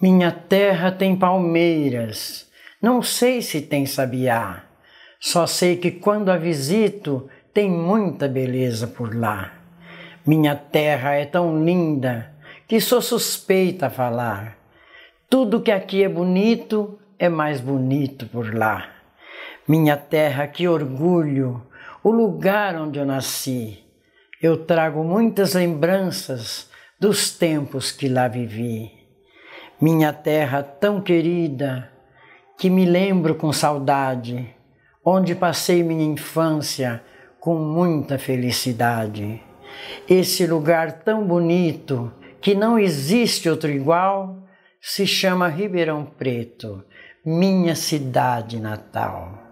Minha terra tem palmeiras, não sei se tem sabiá, só sei que quando a visito tem muita beleza por lá. Minha terra é tão linda que sou suspeita a falar. Tudo que aqui é bonito é mais bonito por lá. Minha terra, que orgulho, o lugar onde eu nasci. Eu trago muitas lembranças dos tempos que lá vivi minha terra tão querida, que me lembro com saudade, onde passei minha infância com muita felicidade. Esse lugar tão bonito, que não existe outro igual, se chama Ribeirão Preto, minha cidade natal.